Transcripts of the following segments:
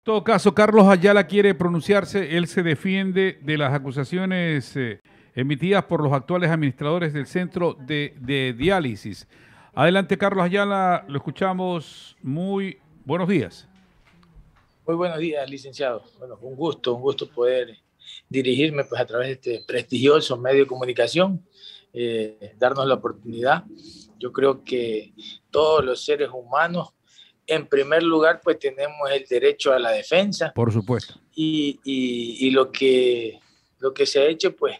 En todo caso, Carlos Ayala quiere pronunciarse. Él se defiende de las acusaciones eh, emitidas por los actuales administradores del centro de, diálisis. Adelante, Carlos Ayala. Lo escuchamos. Muy buenos días. Muy buenos días, licenciado. Bueno, un gusto, un gusto poder dirigirme pues, a través de este prestigioso medio de comunicación, eh, darnos la oportunidad. Yo creo que todos los seres humanos en primer lugar, pues tenemos el derecho a la defensa. Por supuesto. Y, y, lo, que, lo que se ha hecho, pues,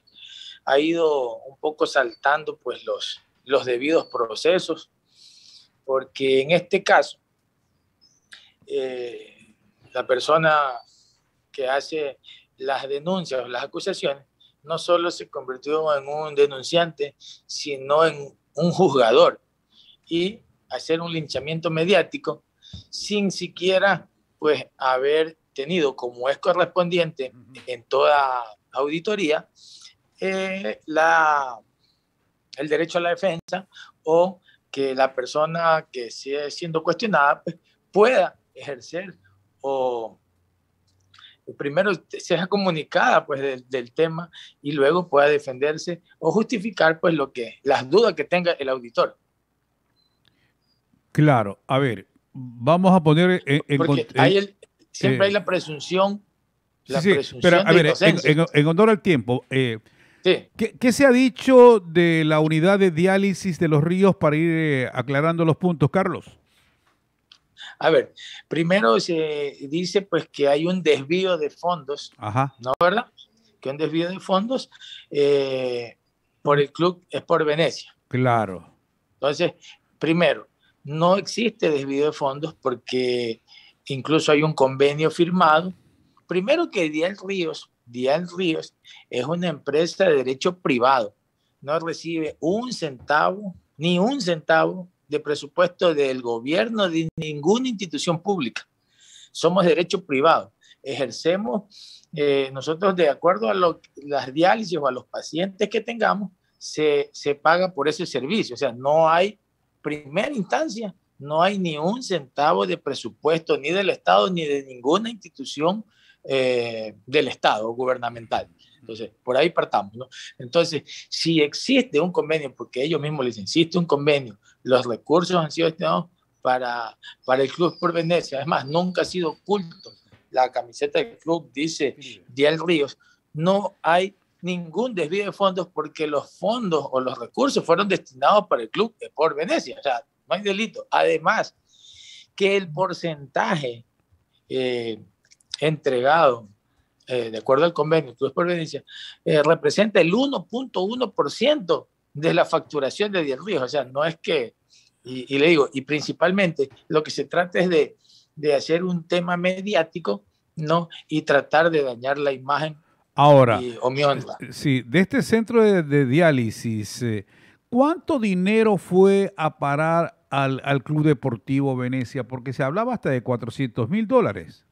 ha ido un poco saltando, pues, los, los debidos procesos, porque en este caso, eh, la persona que hace las denuncias o las acusaciones no solo se convirtió en un denunciante, sino en un juzgador. Y hacer un linchamiento mediático sin siquiera pues haber tenido como es correspondiente en toda auditoría eh, la, el derecho a la defensa o que la persona que sigue siendo cuestionada pues, pueda ejercer o primero sea comunicada pues del, del, tema y luego pueda defenderse o justificar pues lo que las dudas que tenga el auditor. Claro, a ver, vamos a poner en, Porque eh, siempre hay eh, la presunción. La pero a ver, en, en, honor al tiempo, eh, ¿qué, se ha dicho de la unidad de diálisis de los ríos para ir aclarando los puntos, Carlos? A ver, primero se dice pues que hay un desvío de fondos, Ajá. ¿no verdad? Que un desvío de fondos por el club es por Venecia. Claro. Entonces, primero, no existe desvío de fondos porque incluso hay un convenio firmado. Primero que Dial Ríos, Dial Ríos es una empresa de derecho privado, no recibe un centavo, ni un centavo de presupuesto del gobierno de ninguna institución pública. Somos derecho privado, ejercemos eh, nosotros de acuerdo a lo, las diálisis o a los pacientes que tengamos, se, se paga por ese servicio, o sea, no hay primera instancia no hay ni un centavo de presupuesto ni del Estado ni de ninguna institución eh, del Estado gubernamental. Entonces, por ahí partamos. ¿no? Entonces, si existe un convenio, porque ellos mismos les insiste un convenio, los recursos han sido destinados para, para el Club por Venecia. Además, nunca ha sido oculto. La camiseta del club dice Diel Ríos. No hay ningún desvío de fondos porque los fondos o los recursos fueron destinados para el Club por Venecia. O sea, no hay delito. Además, que el porcentaje eh, entregado eh, de acuerdo al convenio Club por Venecia eh, representa el 1.1% de la facturación de 10 ríos. O sea, no es que, y, le digo, y principalmente lo que se trata es de, de hacer un tema mediático ¿no? y tratar de dañar la imagen Ahora, eh, sí, de este centro de, diálisis, eh, ¿cuánto dinero fue a parar al, Club Deportivo Venecia? Porque se hablaba hasta de 400 mil dólares.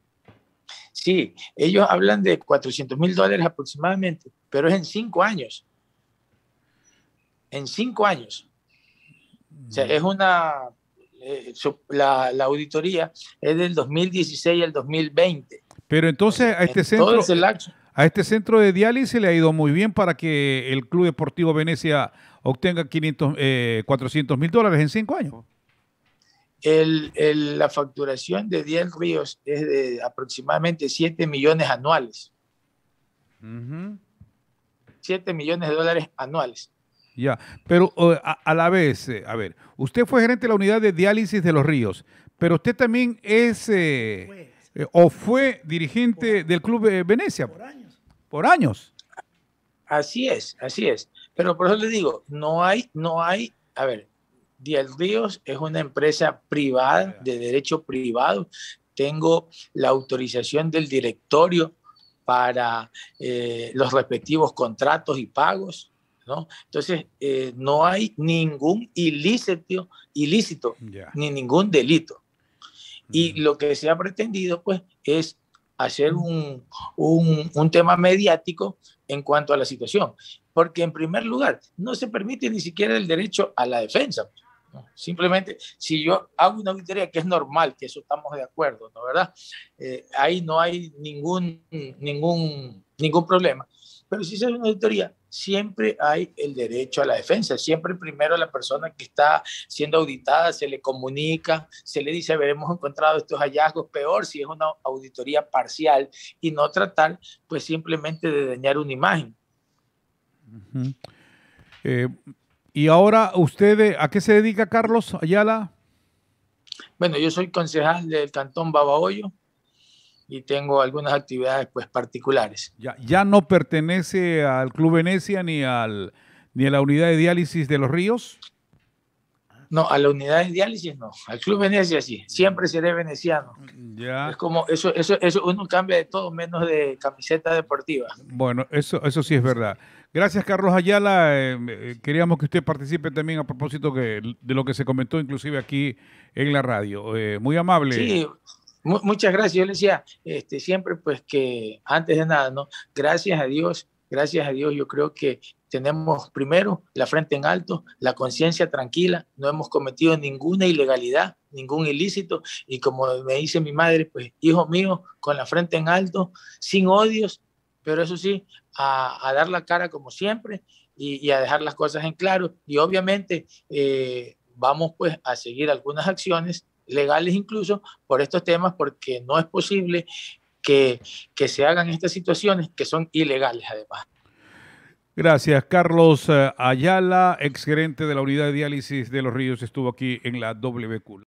Sí, ellos hablan de 400 mil dólares aproximadamente, pero es en cinco años. En cinco años. O sea, mm. es una... Eh, la, auditoría es del 2016 al 2020. Pero entonces a este centro. A este centro de diálisis le ha ido muy bien para que el Club Deportivo Venecia obtenga 500, 400 eh, mil dólares en cinco años. la facturación de 10 ríos es de aproximadamente 7 millones anuales. 7 millones de dólares anuales. Ya, pero a, la vez, eh, a ver, usted fue gerente de la unidad de diálisis de los ríos, pero usted también es eh, o fue dirigente del Club Venecia. Pues por años. Así es, así es. Pero por eso le digo, no hay, no hay, a ver, Díaz Ríos es una empresa privada, de derecho privado. Tengo la autorización del directorio para eh, los respectivos contratos y pagos. ¿no? Entonces, eh, no hay ningún ilícito, ilícito ni ningún delito. Y lo que se ha pretendido, pues, es hacer un, un, un tema mediático en cuanto a la situación. Porque en primer lugar, no se permite ni siquiera el derecho a la defensa. simplemente, si yo hago una auditoría, que es normal, que eso estamos de acuerdo, ¿no verdad? Eh, ahí no hay ningún, ningún, ningún problema. Pero si se hace una auditoría siempre hay el derecho a la defensa. Siempre primero la persona que está siendo auditada se le comunica, se le dice, veremos encontrado estos hallazgos, peor si es una auditoría parcial y no tratar pues simplemente de dañar una imagen. Eh, y ahora usted, eh, ¿a qué se dedica Carlos Ayala? Bueno, yo soy concejal del Cantón Babahoyo y tengo algunas actividades pues particulares. Ya, ya no pertenece al Club Venecia ni, al, ni a la unidad de diálisis de los ríos. No, a la unidad de diálisis no, al Club Venecia sí, siempre seré veneciano. Ya. Es como, eso, eso, eso, uno cambia de todo menos de camiseta deportiva. Bueno, eso, eso sí es verdad. Gracias, Carlos Ayala. Em, eh, queríamos que usted participe también a propósito de lo que se comentó inclusive aquí en la radio. Eh, muy amable. Sí, Muchas gracias. Yo le decía este, siempre, pues que antes de nada, ¿no? Gracias a Dios, gracias a Dios, yo creo que tenemos primero la frente en alto, la conciencia tranquila, no hemos cometido ninguna ilegalidad, ningún ilícito. Y como me dice mi madre, pues, hijo mío, con la frente en alto, sin odios, pero eso sí, a, dar la cara como siempre y, a dejar las cosas en claro. Y obviamente, eh, vamos pues a seguir algunas acciones legales incluso por estos temas, porque no es posible que, se hagan estas situaciones que son ilegales además. Gracias. Carlos eh, Ayala, exgerente de la unidad de diálisis de Los Ríos, estuvo aquí en la WCUL.